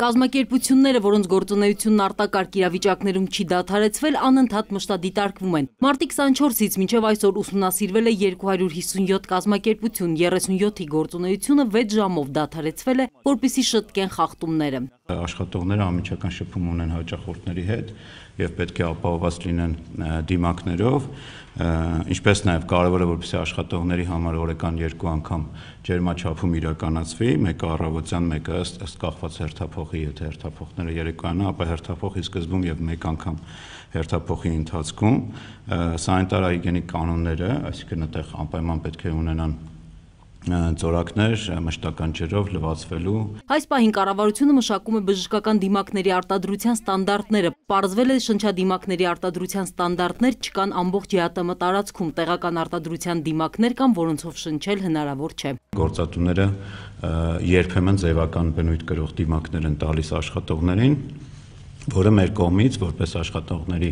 Կազմակերպությունները, որոնց գործունեությունն արտակարգ իրավիճակներում չի դադարեցվել, անընդհատ մշտադիտարկվում են։ Մարտի 24-ից մինչև այսօր ուսումնասիրվել է 257 կազմակերպություն, 37-ի գործունեությունը 6 ժամով դադարեցվել է, որպիսի շտկեն խախտումները աշխատողները ամիջական շփում ունեն հաճախորդների հետ եւ պետք է ապահովված լինեն դիմակներով, ինչպես նաեւ կարեւոր է որպեսզի աշխատողների համար օրական երկու անգամ ջերմաչափում իրականացվի, մեկը առավոտյան, մեկը ըստ ըստ կախված հերթափոխի, եթե հերթափոխները երեկոյան, ապա հերթափոխի սկզբում եւ մեկ անգամ հերթափոխի ընթացքում սանիտար հայգենիկ կանոնները, այսինքն այդտեղ անպայման պետք է ունենան ծորակներ մշտական ջրով լվացվելու։ Այս պահին կառավարությունը մշակում է բժշկական դիմակների արտադրության ստանդարտները։ Պարզվել է շնչադիմակների արտադրության ստանդարտներ չկան ամբողջ ԵԱՏՄ տարածքում, տեղական արտադրության դիմակներ կան, որոնցով շնչել հնարավոր չէ։ Գործատուները երբեմն ձևական բնույթ գրող դիմակներ են տալիս աշխատողներին, որը մեր կողմից որպես աշխատողների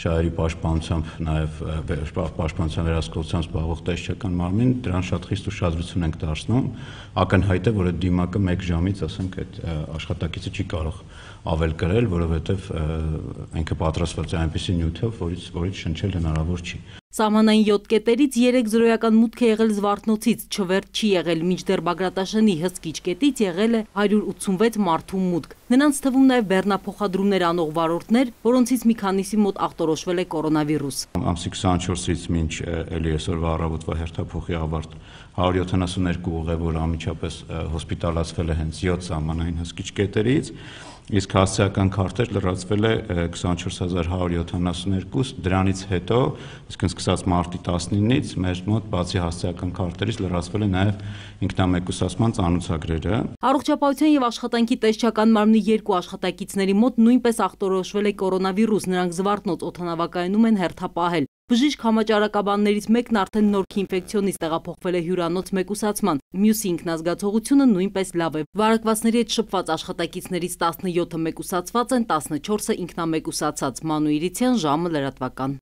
շահերի պաշտպանությամբ նաև պաշտպանության վերահսկողության զբաղվող տեսչական մարմին դրան շատ խիստ ուշադրություն ենք դարձնում ակնհայտ է որ այդ դիմակը 1 ժամից ասենք այդ աշխատակիցը չի կարող ավել կրել որովհետև ինքը պատրաստված է այնպիսի նյութով որից որից շնչել հնարավոր չի Սահմանային 7 կետերից 3 զրոյական մուտք է եղել Զվարթնոցից, չվերջ չի եղել, մինչդեռ Բագրատաշենի հսկիչ կետից եղել է 186 մարդու մուտք։ Նրանց թվում նաև բեռնափոխադրումներ անող վարորդներ, որոնցից մի քանիսի մոտ ախտորոշվել է կորոնավիրուս։ Ամսի 24-ից մինչ էլի այսօրվա առավոտվա հերթափոխի ավարտ 172 ուղևոր անմիջապես հոսպիտալացվել է հենց 7 սահմանային հսկիչ կետերից իսկ հասարակական քարտեր լրացվել է 24172, դրանից հետո, իսկ սկսած մարտի 19-ից, մեր մոտ բացի հասարակական քարտերից լրացվել է նաև ինքնամեկուսացման ծանուցագրերը։ Առողջապահության եւ աշխատանքի տեսչական մարմնի երկու աշխատակիցների մոտ նույնպես ախտորոշվել է կորոնավիրուս, նրանք զվարթնոց օթանավակայանում են հերթապահել։ Բժիշկ համաճարակաբաններից մեկն արդեն նորքի ինֆեկցիոնից տեղափոխվել է հյուրանոց մեկուսացման։ Մյուսի ինքնազգացողությունը նույնպես լավ է։ Վարակվածների հետ շփված աշխատակիցներից 17-ը մեկուսացված են, 14-ը ինքնամեկուսացած։ Մանուիրիցյան ժամը լրատվական։